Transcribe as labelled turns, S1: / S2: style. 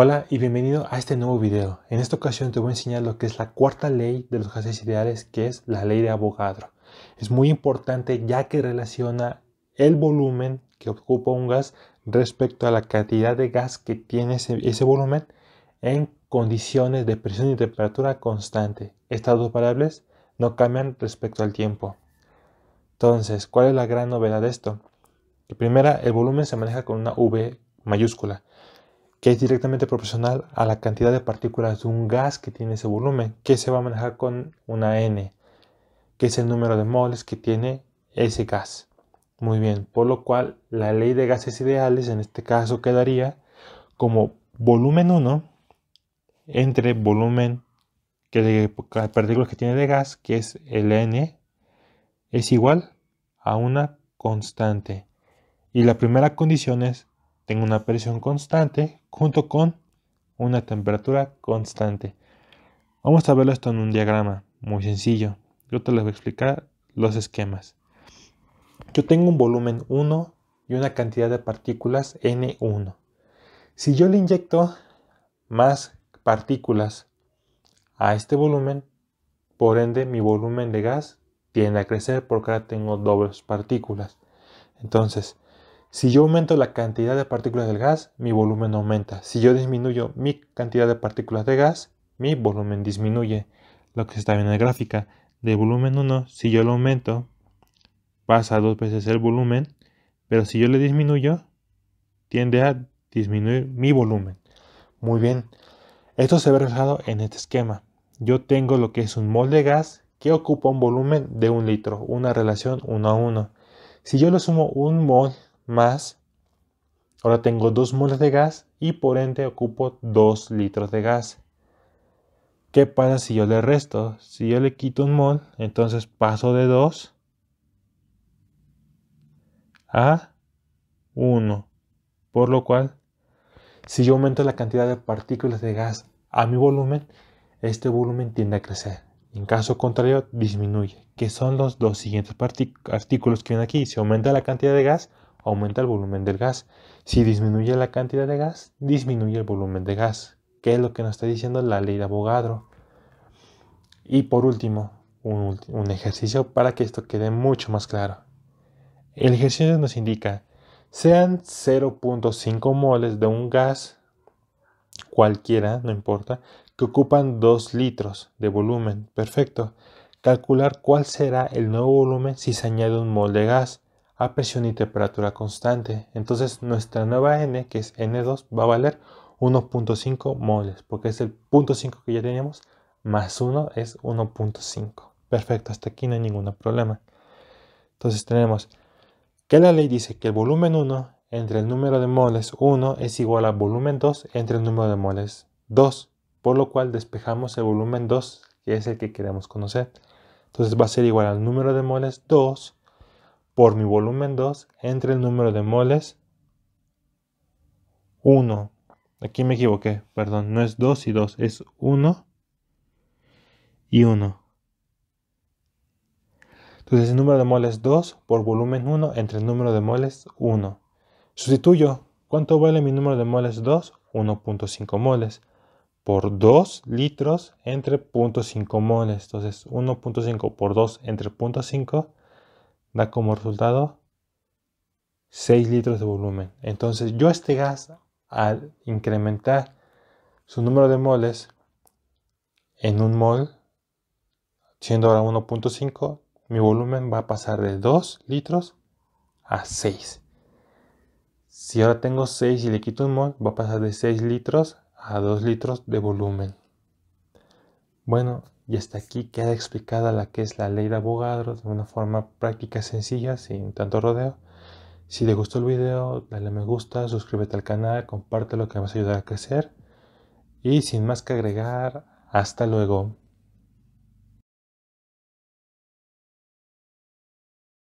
S1: Hola y bienvenido a este nuevo video. En esta ocasión te voy a enseñar lo que es la cuarta ley de los gases ideales, que es la ley de Avogadro. Es muy importante ya que relaciona el volumen que ocupa un gas respecto a la cantidad de gas que tiene ese, volumen en condiciones de presión y temperatura constante. Estas dos variables no cambian respecto al tiempo. Entonces, ¿cuál es la gran novedad de esto? primera, el volumen se maneja con una V mayúscula que es directamente proporcional a la cantidad de partículas de un gas que tiene ese volumen, que se va a manejar con una N, que es el número de moles que tiene ese gas. Muy bien, por lo cual la ley de gases ideales en este caso quedaría como volumen 1 entre volumen que de partículas que tiene de gas, que es el N, es igual a una constante. Y la primera condición es tengo una presión constante junto con una temperatura constante. Vamos a verlo esto en un diagrama muy sencillo. Yo te les voy a explicar los esquemas. Yo tengo un volumen 1 y una cantidad de partículas N1. Si yo le inyecto más partículas a este volumen, por ende mi volumen de gas tiende a crecer porque ahora tengo dobles partículas. Entonces, si yo aumento la cantidad de partículas del gas, mi volumen aumenta. Si yo disminuyo mi cantidad de partículas de gas, mi volumen disminuye. Lo que se está viendo en la gráfica de volumen 1, si yo lo aumento, pasa dos veces el volumen, pero si yo le disminuyo, tiende a disminuir mi volumen. Muy bien, esto se ve reflejado en este esquema. Yo tengo lo que es un mol de gas que ocupa un volumen de un litro, una relación 1 a 1. Si yo le sumo un mol más, ahora tengo dos moles de gas y por ende ocupo 2 litros de gas. ¿Qué pasa si yo le resto? Si yo le quito un mol, entonces paso de 2 a 1. Por lo cual, si yo aumento la cantidad de partículas de gas a mi volumen, este volumen tiende a crecer. En caso contrario, disminuye, que son los dos siguientes artículos que ven aquí. Si aumenta la cantidad de gas, aumenta el volumen del gas. Si disminuye la cantidad de gas, disminuye el volumen de gas, que es lo que nos está diciendo la ley de Avogadro. Y por último, un, un ejercicio para que esto quede mucho más claro. El ejercicio nos indica, sean 0.5 moles de un gas cualquiera, no importa, que ocupan 2 litros de volumen. Perfecto. Calcular cuál será el nuevo volumen si se añade un mol de gas a presión y temperatura constante. Entonces nuestra nueva N, que es N2, va a valer 1.5 moles, porque es el 0.5 que ya teníamos, más 1 es 1.5. Perfecto, hasta aquí no hay ningún problema. Entonces tenemos que la ley dice que el volumen 1 entre el número de moles 1 es igual a volumen 2 entre el número de moles 2, por lo cual despejamos el volumen 2, que es el que queremos conocer. Entonces va a ser igual al número de moles 2 por mi volumen 2 entre el número de moles 1. Aquí me equivoqué, perdón, no es 2 y 2, es 1 y 1. Entonces el número de moles 2 por volumen 1 entre el número de moles 1. Sustituyo, ¿cuánto vale mi número de moles 2? 1.5 moles por 2 litros entre 0.5 moles. Entonces 1.5 por 2 entre 0.5 da como resultado 6 litros de volumen. Entonces yo este gas al incrementar su número de moles en un mol, siendo ahora 1.5, mi volumen va a pasar de 2 litros a 6. Si ahora tengo 6 y le quito un mol, va a pasar de 6 litros a 2 litros de volumen. Bueno, y hasta aquí queda explicada la que es la ley de abogados de una forma práctica, sencilla, sin tanto rodeo. Si te gustó el video, dale me gusta, suscríbete al canal, compártelo que me vas a ayudar a crecer. Y sin más que agregar, hasta luego.